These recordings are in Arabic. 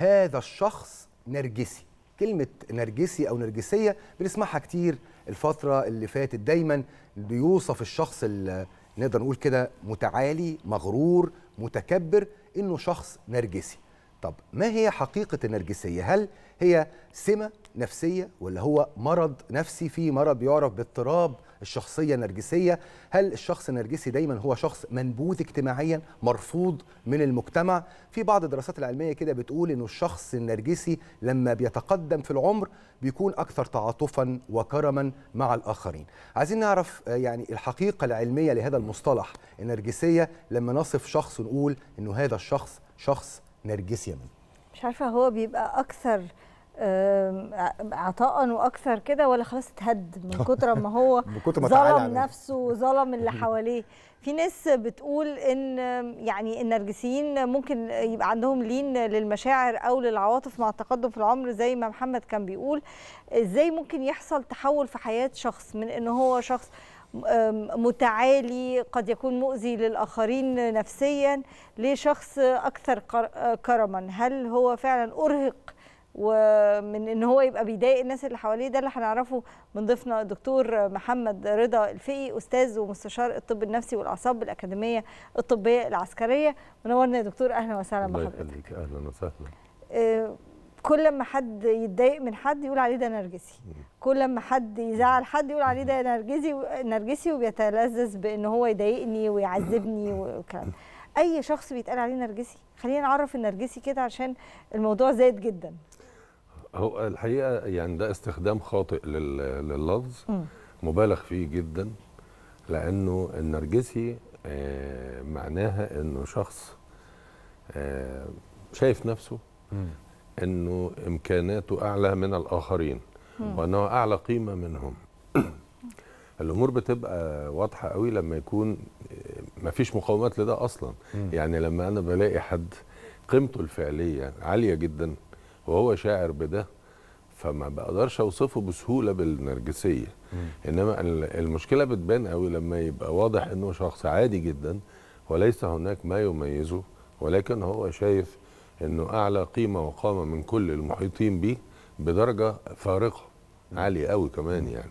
هذا الشخص نرجسي كلمة نرجسي أو نرجسية بنسمعها كتير الفترة اللي فاتت دايما بيوصف الشخص اللي نقدر نقول كده متعالي مغرور متكبر إنه شخص نرجسي طب ما هي حقيقة النرجسية؟ هل هي سمة نفسية ولا هو مرض نفسي في مرض يعرف باضطراب الشخصيه النرجسيه هل الشخص النرجسي دايما هو شخص منبوذ اجتماعيا مرفوض من المجتمع في بعض الدراسات العلميه كده بتقول انه الشخص النرجسي لما بيتقدم في العمر بيكون اكثر تعاطفا وكرما مع الاخرين عايزين نعرف آه، يعني الحقيقه العلميه لهذا المصطلح النرجسيه لما نصف شخص نقول انه هذا الشخص شخص نرجسي من مش عارفه هو بيبقى اكثر عطاء واكثر كده ولا خلاص اتهد من كتر ما هو ظلم نفسه وظلم اللي حواليه في ناس بتقول ان يعني النرجسيين ممكن يبقى عندهم لين للمشاعر او للعواطف مع التقدم في العمر زي ما محمد كان بيقول ازاي ممكن يحصل تحول في حياه شخص من ان هو شخص متعالي قد يكون مؤذي للاخرين نفسيا لشخص اكثر آه، كرما هل هو فعلا ارهق ومن ان هو يبقى بيضايق الناس اللي حواليه ده اللي هنعرفه من ضيفنا الدكتور محمد رضا الفقي استاذ ومستشار الطب النفسي والاعصاب بالاكاديميه الطبيه العسكريه منورنا يا دكتور اهلا وسهلا بحضرتك الله يخليك اهلا وسهلا آه، كل ما حد يتضايق من حد يقول عليه ده نرجسي كل ما حد يزعل حد يقول عليه ده نرجسي نرجسي وبيتلذذ بان هو يضايقني ويعذبني والكلام اي شخص بيتقال عليه نرجسي خلينا نعرف النرجسي كده عشان الموضوع زاد جدا هو الحقيقه يعني ده استخدام خاطئ لللفظ مبالغ فيه جدا لانه النرجسي آه معناها انه شخص آه شايف نفسه مم. انه امكاناته اعلى من الاخرين مم. وانه اعلى قيمه منهم الامور بتبقى واضحه قوي لما يكون آه، مفيش مقاومات لده اصلا مم. يعني لما انا بلاقي حد قيمته الفعليه عاليه جدا وهو شاعر بده فما بقدرش اوصفه بسهوله بالنرجسيه انما المشكله بتبان قوي لما يبقى واضح انه شخص عادي جدا وليس هناك ما يميزه ولكن هو شايف انه اعلى قيمه وقامه من كل المحيطين به بدرجه فارقه عاليه قوي كمان يعني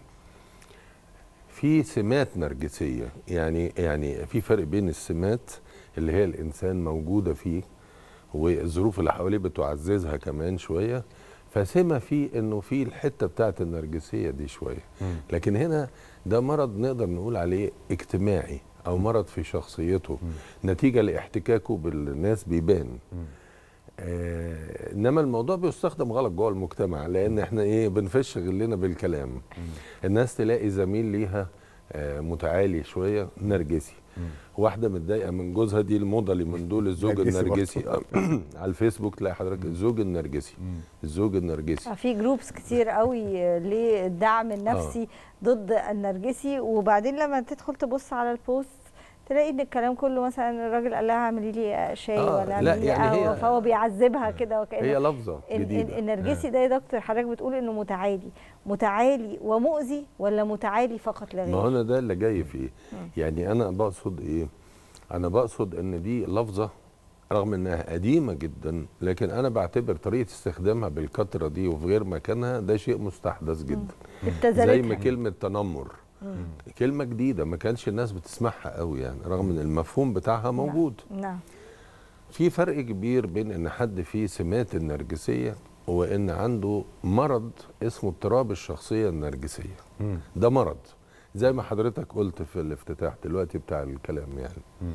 في سمات نرجسيه يعني يعني في فرق بين السمات اللي هي الانسان موجوده فيه والظروف اللي حواليه بتعززها كمان شويه فسمى فيه انه في الحته بتاعه النرجسيه دي شويه لكن هنا ده مرض نقدر نقول عليه اجتماعي او مرض في شخصيته نتيجه لاحتكاكه بالناس بيبان آه انما الموضوع بيستخدم غلط جوه المجتمع لان احنا ايه بنفش غلنا بالكلام الناس تلاقي زميل ليها آه متعالي شويه نرجسي واحده متضايقه من جوزها دي الموضه اللي من دول الزوج النرجسي آه، على الفيسبوك تلاقي حضرتك الزوج النرجسي الزوج النرجسي آه، في جروبس كتير قوي للدعم النفسي آه. آه. ضد النرجسي وبعدين لما تدخل تبص على البوست تلاقي ان الكلام كله مثلا الراجل قال لها اعملي لي شاي آه ولا لا يعني هي فهو بيعذبها آه، كده وكانه هي لفظه جديده النرجسي آه. ده يا دكتور حضرتك بتقول انه متعالي متعالي ومؤذي ولا متعالي فقط لا غير ما هو ده اللي جاي فيه يعني انا بقصد ايه انا بقصد ان دي لفظه رغم انها قديمه جدا لكن انا بعتبر طريقه استخدامها بالكثره دي وفي غير مكانها ده شيء مستحدث جدا زي ما كلمه تنمر كلمه جديده ما كانش الناس بتسمعها قوي يعني رغم ان المفهوم بتاعها نعم. موجود نعم في فرق كبير بين ان حد فيه سمات النرجسيه وان عنده مرض اسمه اضطراب الشخصيه النرجسيه مم. ده مرض زي ما حضرتك قلت في الافتتاح دلوقتي بتاع الكلام يعني مم.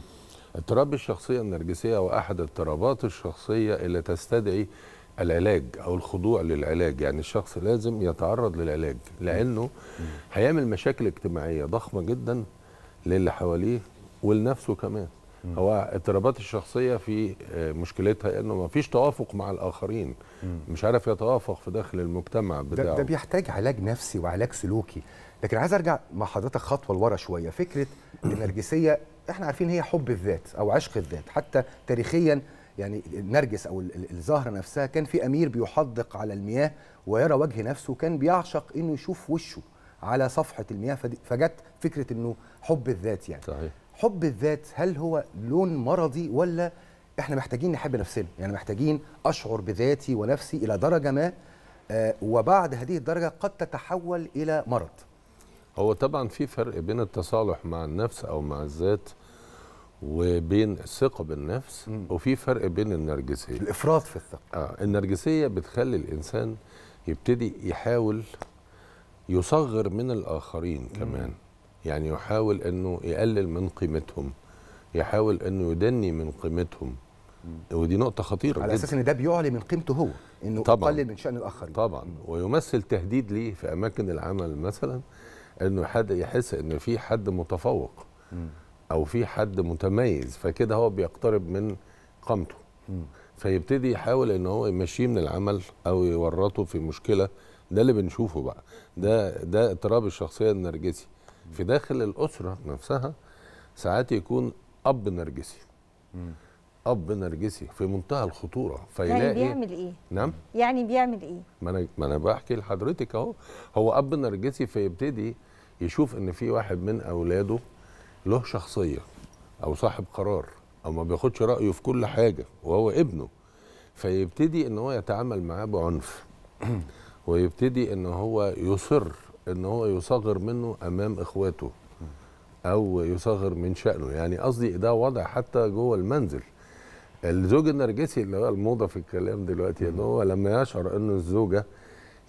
اضطراب الشخصيه النرجسيه هو احد اضطرابات الشخصيه اللي تستدعي العلاج او الخضوع للعلاج يعني الشخص لازم يتعرض للعلاج لانه هيعمل مشاكل اجتماعيه ضخمه جدا للي حواليه ولنفسه كمان هو اضطرابات الشخصيه في آه، مشكلتها انه ما فيش توافق مع الاخرين مش عارف يتوافق في داخل المجتمع بتاعه ده, ده بيحتاج علاج نفسي وعلاج سلوكي لكن عايز ارجع مع حضرتك خطوه لورا شويه فكره النرجسيه احنا عارفين هي حب الذات او عشق الذات حتى تاريخيا يعني النرجس او الزهره نفسها كان في امير بيحدق على المياه ويرى وجه نفسه كان بيعشق انه يشوف وشه على صفحه المياه فجت فكره انه حب الذات يعني صحيح. حب الذات هل هو لون مرضي ولا احنا محتاجين نحب نفسنا يعني محتاجين اشعر بذاتي ونفسي الى درجه ما آه، وبعد هذه الدرجه قد تتحول الى مرض هو طبعا في فرق بين التصالح مع النفس او مع الذات وبين الثقه بالنفس وفي فرق بين النرجسيه الافراط في الثقه اه النرجسيه بتخلي الانسان يبتدي يحاول يصغر من الاخرين كمان مم. يعني يحاول انه يقلل من قيمتهم يحاول انه يدني من قيمتهم مم. ودي نقطه خطيره على اساس ان ده بيعلي من قيمته هو انه طبعًا. يقلل من شان الاخرين طبعا مم. ويمثل تهديد ليه في اماكن العمل مثلا انه حد يحس ان في حد متفوق مم. او في حد متميز فكده هو بيقترب من قامته فيبتدي يحاول ان هو يمشيه من العمل او يورطه في مشكله ده اللي بنشوفه بقى ده ده اضطراب الشخصيه النرجسي في داخل الاسره نفسها ساعات يكون اب نرجسي اب نرجسي في منتهى الخطوره فيلاقي يعني بيعمل ايه نعم يعني بيعمل ايه ما انا ما انا بحكي لحضرتك اهو هو اب نرجسي فيبتدي يشوف ان في واحد من اولاده له شخصيه او صاحب قرار او ما بياخدش رايه في كل حاجه وهو ابنه فيبتدي ان هو يتعامل معاه بعنف ويبتدي ان هو يصر ان هو يصغر منه امام اخواته او يصغر من شانه يعني قصدي ده وضع حتى جوه المنزل الزوج النرجسي اللي هو الموضه في الكلام دلوقتي ان هو لما يشعر ان الزوجه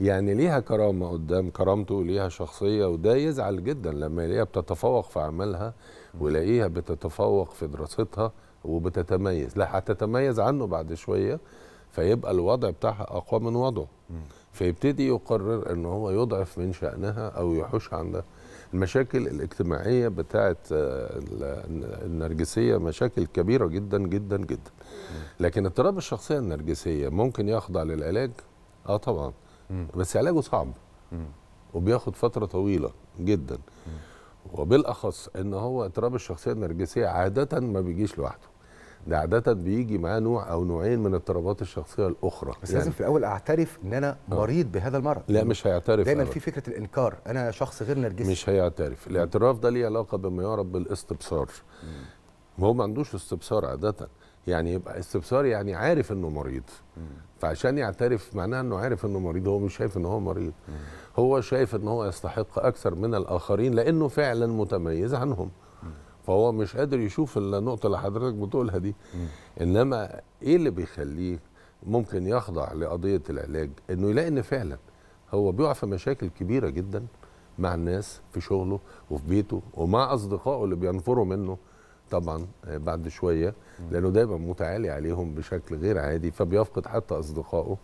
يعني ليها كرامه قدام كرامته وليها شخصيه وده يزعل جدا لما يلاقيها بتتفوق في عملها ويلاقيها بتتفوق في دراستها وبتتميز لا هتتميز عنه بعد شويه فيبقى الوضع بتاعها اقوى من وضعه فيبتدي يقرر ان هو يضعف من شانها او يحوش عندها المشاكل الاجتماعيه بتاعت آه، النرجسيه مشاكل كبيره جدا جدا جدا لكن اضطراب الشخصيه النرجسيه ممكن يخضع للعلاج اه طبعا مم. بس علاجه صعب مم. وبياخد فتره طويله جدا مم. وبالاخص ان هو اضطراب الشخصيه النرجسيه عاده ما بيجيش لوحده ده عاده بيجي معاه نوع او نوعين من اضطرابات الشخصيه الاخرى بس يعني لازم في الاول اعترف ان انا آه. مريض بهذا المرض لا مش هيعترف دايما في فكره الانكار انا شخص غير نرجسي مش هيعترف الاعتراف ده ليه علاقه بما يعرف بالاستبصار مم. هو ما عندوش استبصار عاده يعني يبقى استبصار يعني عارف انه مريض فعشان يعترف معناه انه عارف انه مريض هو مش شايف ان هو مريض هو شايف ان هو يستحق اكثر من الاخرين لانه فعلا متميز عنهم فهو مش قادر يشوف النقطه اللي حضرتك بتقولها دي انما ايه اللي بيخليه ممكن يخضع لقضيه العلاج انه يلاقي ان فعلا هو بيقع في مشاكل كبيره جدا مع الناس في شغله وفي بيته ومع اصدقائه اللي بينفروا منه طبعا آه، بعد شويه لانه دايما متعالي عليهم بشكل غير عادي فبيفقد حتى اصدقائه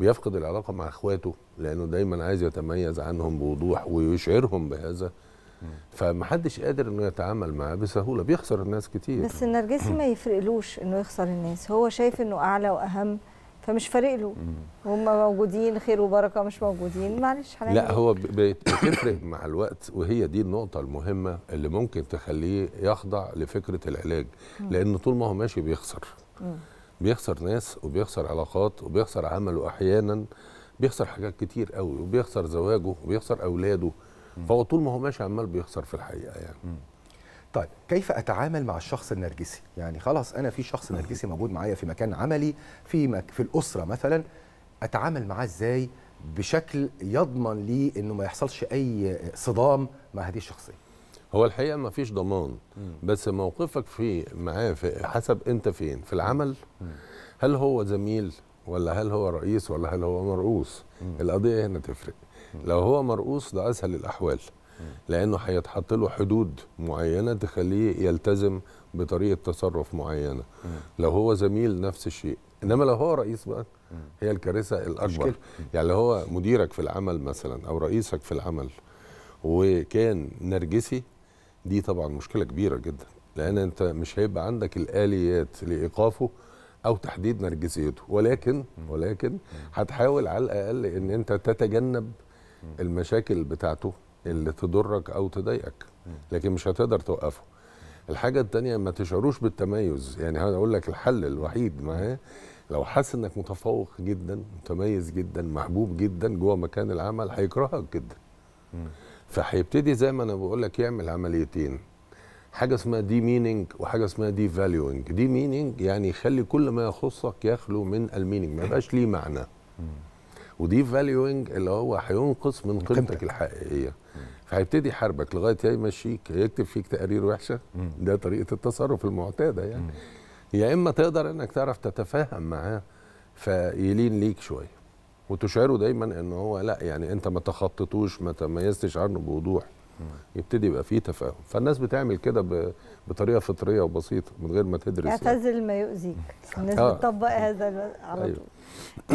بيفقد العلاقه مع اخواته لانه دايما عايز يتميز عنهم بوضوح ويشعرهم بهذا فمحدش قادر انه يتعامل معاه بسهوله بيخسر الناس كتير بس النرجسي ما يفرقلوش انه يخسر الناس هو شايف انه اعلى واهم فمش فارق له هم موجودين خير وبركه مش موجودين معلش لا هو بتفرق مع الوقت وهي دي النقطه المهمه اللي ممكن تخليه يخضع لفكره العلاج لان طول ما هو ماشي بيخسر بيخسر ناس وبيخسر علاقات وبيخسر عمله احيانا بيخسر حاجات كتير قوي وبيخسر زواجه وبيخسر اولاده فهو طول ما هو ماشي عمال بيخسر في الحقيقه يعني طيب كيف اتعامل مع الشخص النرجسي يعني خلاص انا في شخص نرجسي موجود معايا في مكان عملي في مك في الاسره مثلا اتعامل معاه ازاي بشكل يضمن لي انه ما يحصلش اي صدام مع هذه الشخصيه هو الحقيقه ما فيش ضمان بس موقفك في معاه في حسب انت فين في العمل هل هو زميل ولا هل هو رئيس ولا هل هو مرؤوس القضيه هنا تفرق لو هو مرؤوس ده اسهل الاحوال لانه هيتحط له حدود معينه تخليه يلتزم بطريقه تصرف معينه لو هو زميل نفس الشيء انما لو هو رئيس بقى هي الكارثه الاكبر يعني لو هو مديرك في العمل مثلا او رئيسك في العمل وكان نرجسي دي طبعا مشكله كبيره جدا لان انت مش هيبقى عندك الاليات لايقافه او تحديد نرجسيته ولكن ولكن هتحاول على الاقل ان انت تتجنب المشاكل بتاعته اللي تضرك او تضايقك لكن مش هتقدر توقفه الحاجه الثانيه ما تشعروش بالتميز يعني هقول لك الحل الوحيد معاه لو حاسس انك متفوق جدا متميز جدا محبوب جدا جوه مكان العمل هيكرهك جدا فهيبتدي زي ما انا بقول لك يعمل عمليتين حاجه اسمها دي مينينج وحاجه اسمها دي فاليوينج دي مينينج يعني يخلي كل ما يخصك يخلو من المينينج ما يبقاش ليه معنى ودي فاليوينج اللي هو هينقص من قيمتك الحقيقيه فهيبتدي يحاربك لغايه يا يمشيك يكتب فيك تقارير وحشه ده طريقه التصرف المعتاده يعني يا اما تقدر انك تعرف تتفاهم معاه فيلين ليك شويه وتشعره دايما ان هو لا يعني انت ما تخططوش ما تميزتش عنه بوضوح يبتدي يبقى فيه تفاهم فالناس بتعمل كده بطريقه فطريه وبسيطه من غير ما تدرس اعتزل يعني. ما يؤذيك الناس آه. بتطبق هذا على أيوه. طول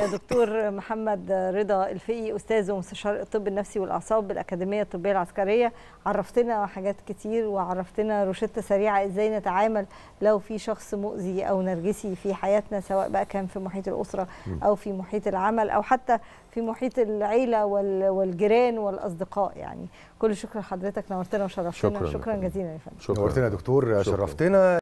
يا دكتور محمد رضا الفقي استاذ ومستشار الطب النفسي والاعصاب بالاكاديميه الطبيه العسكريه عرفتنا حاجات كتير وعرفتنا روشته سريعه ازاي نتعامل لو في شخص مؤذي او نرجسي في حياتنا سواء بقى كان في محيط الاسره او في محيط العمل او حتى في محيط العيله والجيران والاصدقاء يعني كل شكر لحضرتك نورتنا وشرفتنا شكرا, شكرا جزيلا يا فندم نورتنا يا دكتور شكرا. شرفتنا